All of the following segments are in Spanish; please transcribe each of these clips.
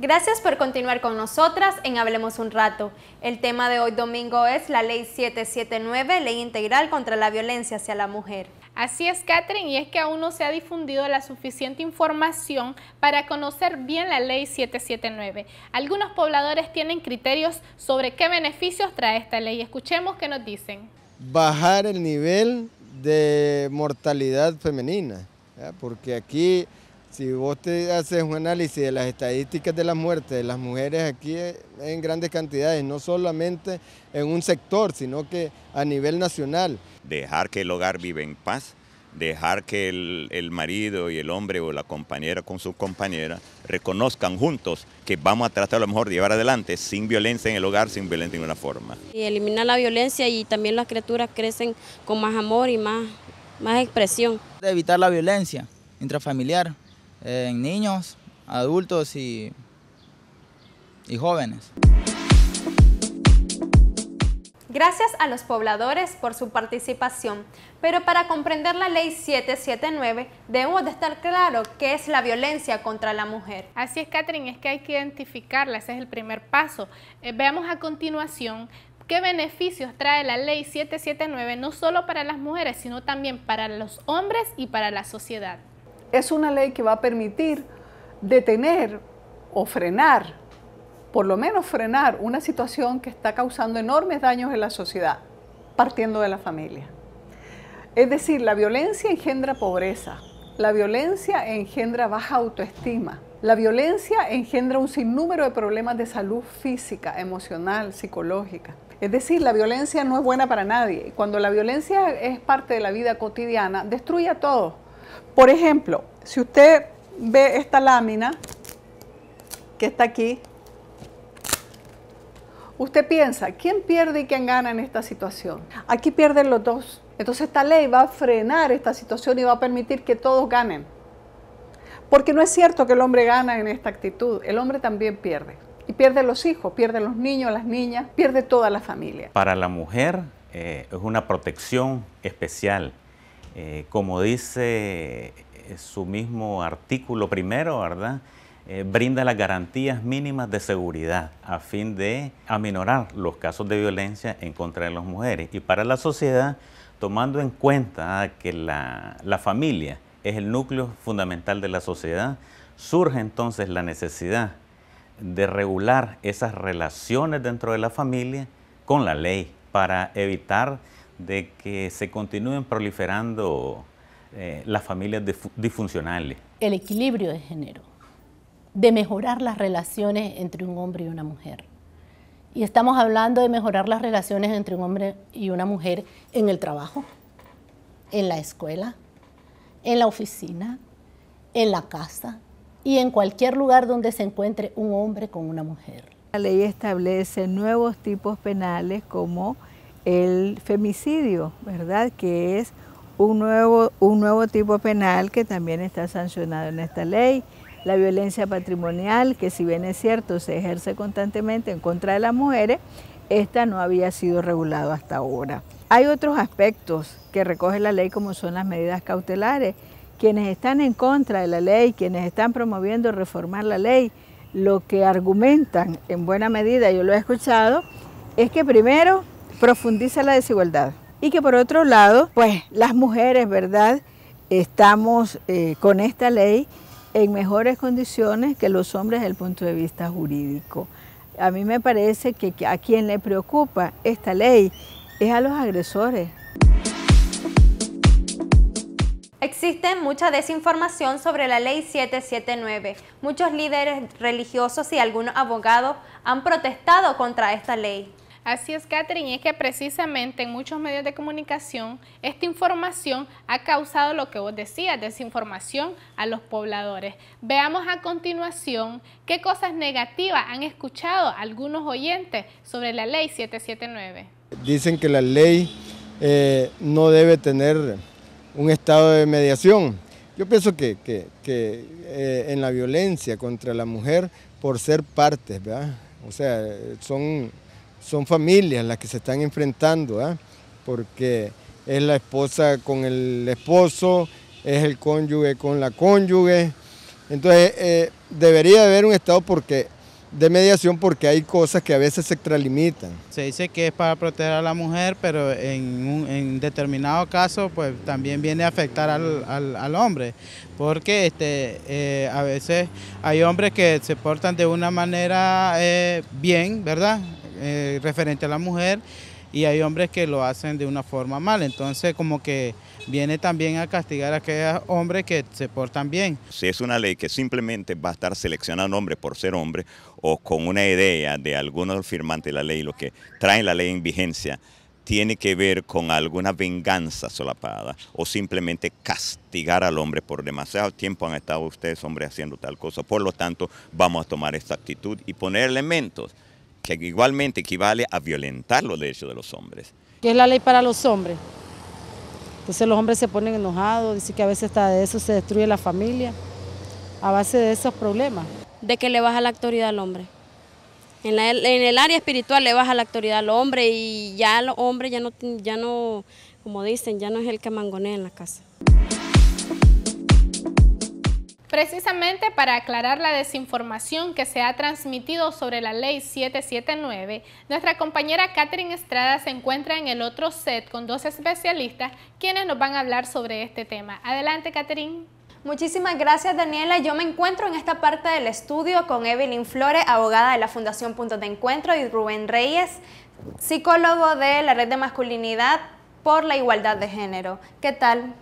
Gracias por continuar con nosotras en Hablemos un rato. El tema de hoy domingo es la Ley 779, Ley Integral contra la Violencia hacia la Mujer. Así es, Catherine, y es que aún no se ha difundido la suficiente información para conocer bien la Ley 779. Algunos pobladores tienen criterios sobre qué beneficios trae esta ley. Escuchemos qué nos dicen. Bajar el nivel de mortalidad femenina, porque aquí si vos te haces un análisis de las estadísticas de las muertes de las mujeres aquí eh, en grandes cantidades, no solamente en un sector, sino que a nivel nacional. Dejar que el hogar vive en paz, dejar que el, marido y el hombre o la compañera con su compañera reconozcan juntos que vamos a tratar a lo mejor de llevar adelante sin violencia en el hogar, sin violencia de ninguna forma. Y eliminar la violencia y también las criaturas crecen con más amor y más, más expresión. evitar la violencia intrafamiliar, en niños, adultos y, y jóvenes. Gracias a los pobladores por su participación, pero para comprender la ley 779 debemos de estar claro qué es la violencia contra la mujer. Así es, Catherine, es que hay que identificarla, ese es el primer paso. Eh, veamos a continuación qué beneficios trae la ley 779 no solo para las mujeres, sino también para los hombres y para la sociedad es una ley que va a permitir detener o frenar, por lo menos frenar una situación que está causando enormes daños en la sociedad, partiendo de la familia. Es decir, la violencia engendra pobreza, la violencia engendra baja autoestima, la violencia engendra un sinnúmero de problemas de salud física, emocional, psicológica. Es decir, la violencia no es buena para nadie. Cuando la violencia es parte de la vida cotidiana, destruye a todos por ejemplo, si usted ve esta lámina que está aquí, usted piensa, ¿quién pierde y quién gana en esta situación? Aquí pierden los dos. Entonces esta ley va a frenar esta situación y va a permitir que todos ganen. Porque no es cierto que el hombre gana en esta actitud, el hombre también pierde. Y pierde los hijos, pierde los niños, las niñas, pierde toda la familia. Para la mujer eh, es una protección especial eh, como dice eh, su mismo artículo primero, ¿verdad? Eh, brinda las garantías mínimas de seguridad a fin de aminorar los casos de violencia en contra de las mujeres. Y para la sociedad, tomando en cuenta que la, la familia es el núcleo fundamental de la sociedad, surge entonces la necesidad de regular esas relaciones dentro de la familia con la ley para evitar de que se continúen proliferando eh, las familias disfuncionales. El equilibrio de género, de mejorar las relaciones entre un hombre y una mujer. Y estamos hablando de mejorar las relaciones entre un hombre y una mujer en el trabajo, en la escuela, en la oficina, en la casa y en cualquier lugar donde se encuentre un hombre con una mujer. La ley establece nuevos tipos penales como el femicidio, ¿verdad? Que es un nuevo, un nuevo tipo penal que también está sancionado en esta ley. La violencia patrimonial, que si bien es cierto, se ejerce constantemente en contra de las mujeres, esta no había sido regulada hasta ahora. Hay otros aspectos que recoge la ley como son las medidas cautelares. Quienes están en contra de la ley, quienes están promoviendo reformar la ley, lo que argumentan en buena medida, yo lo he escuchado, es que primero profundiza la desigualdad. Y que por otro lado, pues las mujeres, ¿verdad? Estamos eh, con esta ley en mejores condiciones que los hombres desde el punto de vista jurídico. A mí me parece que a quien le preocupa esta ley es a los agresores. Existe mucha desinformación sobre la ley 779. Muchos líderes religiosos y algunos abogados han protestado contra esta ley. Así es, Catherine, es que precisamente en muchos medios de comunicación esta información ha causado lo que vos decías, desinformación a los pobladores. Veamos a continuación qué cosas negativas han escuchado algunos oyentes sobre la ley 779. Dicen que la ley eh, no debe tener un estado de mediación. Yo pienso que, eh, en la violencia contra la mujer, por ser partes, ¿verdad? O sea, son son familias las que se están enfrentando, ¿ah? porque es la esposa con el esposo, es el cónyuge con la cónyuge. Entonces, eh, debería haber un estado porque, de mediación porque hay cosas que a veces se extralimitan. Se dice que es para proteger a la mujer, pero en, determinado caso pues también viene a afectar al, hombre, porque este, eh, a veces hay hombres que se portan de una manera eh, bien, ¿verdad? Eh, referente a la mujer y hay hombres que lo hacen de una forma mal. Entonces como que viene también a castigar a aquellos hombres que se portan bien. Si es una ley que simplemente va a estar seleccionando hombre por ser hombre o con una idea de algunos firmantes de la ley, lo que trae la ley en vigencia, tiene que ver con alguna venganza solapada o simplemente castigar al hombre por demasiado tiempo han estado ustedes hombres haciendo tal cosa, por lo tanto vamos a tomar esta actitud y poner elementos que igualmente equivale a violentar los derechos de los hombres. ¿Qué es la ley para los hombres? Entonces los hombres se ponen enojados, dicen que a veces hasta de eso se destruye la familia, a base de esos problemas. De que le baja la autoridad al hombre. En, el área espiritual le baja la autoridad al hombre y ya el hombre ya no, ya no, como dicen, ya no es el que mangonea en la casa. Precisamente para aclarar la desinformación que se ha transmitido sobre la ley 779, nuestra compañera Catherine Estrada se encuentra en el otro set con dos especialistas quienes nos van a hablar sobre este tema. Adelante, Catherine. Muchísimas gracias Daniela. Yo me encuentro en esta parte del estudio con Evelyn Flores, abogada de la Fundación Puntos de Encuentro, y Rubén Reyes, psicólogo de la Red de Masculinidad por la Igualdad de Género. ¿Qué tal?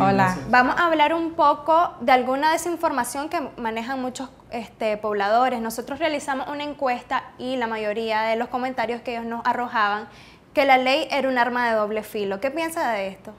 Hola. Vamos a hablar un poco de alguna desinformación que manejan muchos este, pobladores. Nosotros realizamos una encuesta y la mayoría de los comentarios que ellos nos arrojaban que la ley era un arma de doble filo. ¿Qué piensa de esto?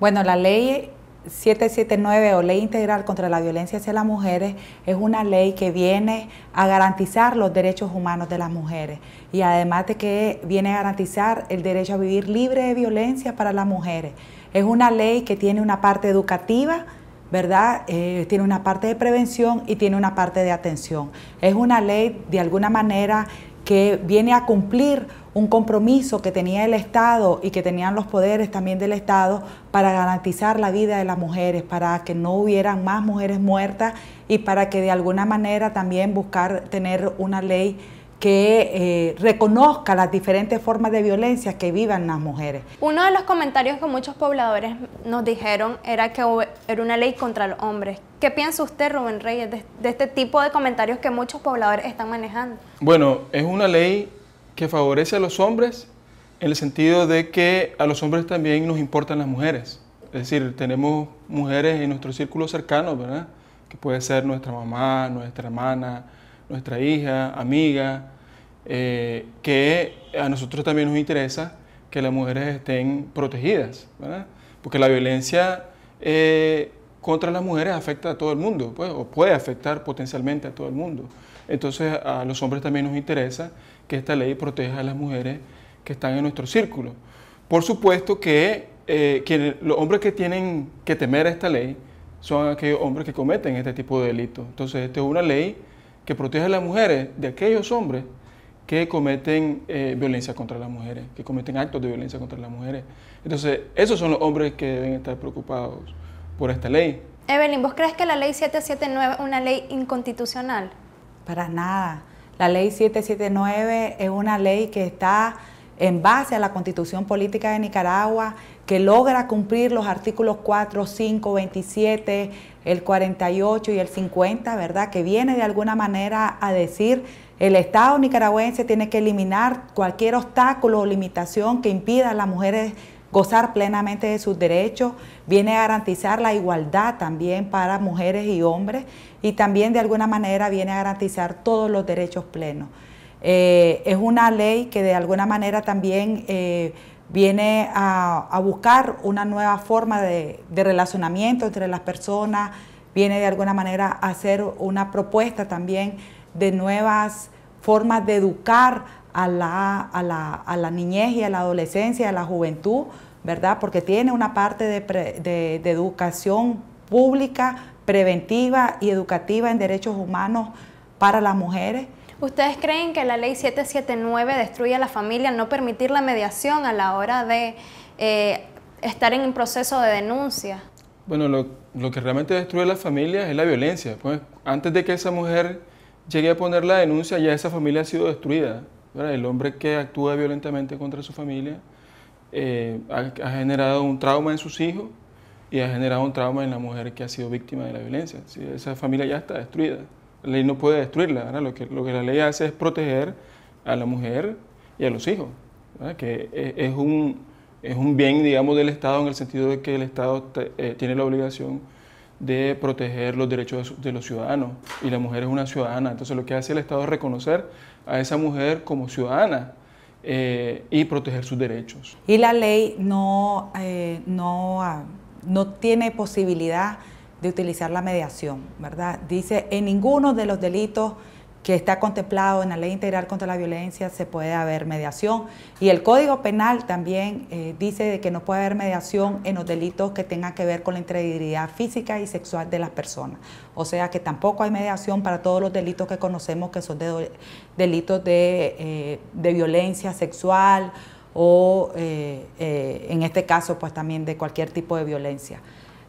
Bueno, la ley 779 o Ley Integral contra la Violencia hacia las Mujeres es una ley que viene a garantizar los derechos humanos de las mujeres y además de que viene a garantizar el derecho a vivir libre de violencia para las mujeres. Es una ley que tiene una parte educativa, ¿verdad? Eh, tiene una parte de prevención y tiene una parte de atención. Es una ley de alguna manera que viene a cumplir un compromiso que tenía el Estado y que tenían los poderes también del Estado para garantizar la vida de las mujeres, para que no hubieran más mujeres muertas y para que de alguna manera también buscar tener una ley que eh, reconozca las diferentes formas de violencia que vivan las mujeres. Uno de los comentarios que muchos pobladores nos dijeron era que era una ley contra los hombres. ¿Qué piensa usted, Rubén Reyes, de, de este tipo de comentarios que muchos pobladores están manejando? Bueno, es una ley que favorece a los hombres en el sentido de que a los hombres también nos importan las mujeres. Es decir, tenemos mujeres en nuestro círculo cercano, ¿verdad? Que puede ser nuestra mamá, nuestra hermana, nuestra hija, amiga, eh, que a nosotros también nos interesa que las mujeres estén protegidas, Porque la violencia eh, contra las mujeres afecta a todo el mundo, pues, o puede afectar potencialmente a todo el mundo. Entonces a los hombres también nos interesa que esta ley proteja a las mujeres que están en nuestro círculo. Por supuesto que eh, los hombres que tienen que temer a esta ley son aquellos hombres que cometen este tipo de delitos. Entonces esta es una ley que protege a las mujeres de aquellos hombres que cometen eh, violencia contra las mujeres, que cometen actos de violencia contra las mujeres. Entonces, esos son los hombres que deben estar preocupados por esta ley. Evelyn, ¿vos crees que la ley 779 es una ley inconstitucional? Para nada. La ley 779 es una ley que está en base a la constitución política de Nicaragua, que logra cumplir los artículos 4, 5, 27, el 48 y el 50, ¿verdad? Que viene de alguna manera a decir el Estado nicaragüense tiene que eliminar cualquier obstáculo o limitación que impida a las mujeres gozar plenamente de sus derechos, viene a garantizar la igualdad también para mujeres y hombres y también de alguna manera viene a garantizar todos los derechos plenos. Eh, es una ley que de alguna manera también eh, viene a, buscar una nueva forma de, relacionamiento entre las personas, viene de alguna manera a hacer una propuesta también de nuevas formas de educar a la, a la, niñez y a la adolescencia, a la juventud, ¿verdad? Porque tiene una parte de, de educación pública, preventiva y educativa en derechos humanos para las mujeres ¿Ustedes creen que la ley 779 destruye a la familia al no permitir la mediación a la hora de eh, estar en un proceso de denuncia? Bueno, lo, que realmente destruye a la familia es la violencia. Pues antes de que esa mujer llegue a poner la denuncia, ya esa familia ha sido destruida. El hombre que actúa violentamente contra su familia eh, ha, generado un trauma en sus hijos y ha generado un trauma en la mujer que ha sido víctima de la violencia. Esa familia ya está destruida. La ley no puede destruirla, Lo que, lo que la ley hace es proteger a la mujer y a los hijos, que e, es, un, es un bien, digamos, del Estado en el sentido de que el Estado eh, tiene la obligación de proteger los derechos de los ciudadanos y la mujer es una ciudadana. Entonces lo que hace el Estado es reconocer a esa mujer como ciudadana eh, y proteger sus derechos. Y la ley no, eh, no, ah, no tiene posibilidad de utilizar la mediación, ¿verdad? Dice, en ninguno de los delitos que está contemplado en la Ley Integral contra la Violencia se puede haber mediación. Y el Código Penal también eh, dice de que no puede haber mediación en los delitos que tengan que ver con la integridad física y sexual de las personas. O sea que tampoco hay mediación para todos los delitos que conocemos que son de, delitos eh, de, violencia sexual o eh, en este caso pues también de cualquier tipo de violencia.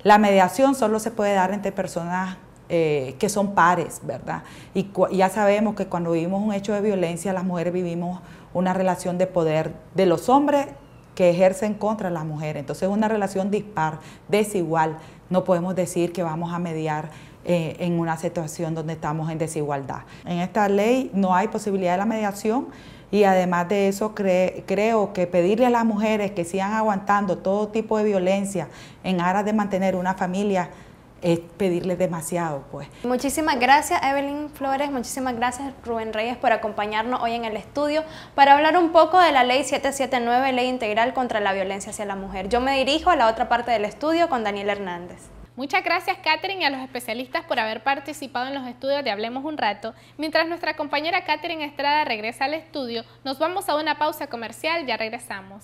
La mediación solo se puede dar entre personas eh, que son pares, ¿verdad? Y ya sabemos que cuando vivimos un hecho de violencia, las mujeres vivimos una relación de poder de los hombres que ejercen contra las mujeres. Entonces es una relación dispar, desigual. No podemos decir que vamos a mediar eh, en una situación donde estamos en desigualdad. En esta ley no hay posibilidad de la mediación. Y además de eso, creo que pedirle a las mujeres que sigan aguantando todo tipo de violencia en aras de mantener una familia es pedirle demasiado, pues. Muchísimas gracias Evelyn Flores, muchísimas gracias Rubén Reyes por acompañarnos hoy en el estudio para hablar un poco de la Ley 779, Ley Integral contra la Violencia hacia la Mujer. Yo me dirijo a la otra parte del estudio con Daniel Hernández. Muchas gracias Catherine, y a los especialistas por haber participado en los estudios de Hablemos un rato. Mientras nuestra compañera Catherine Estrada regresa al estudio, nos vamos a una pausa comercial, ya regresamos.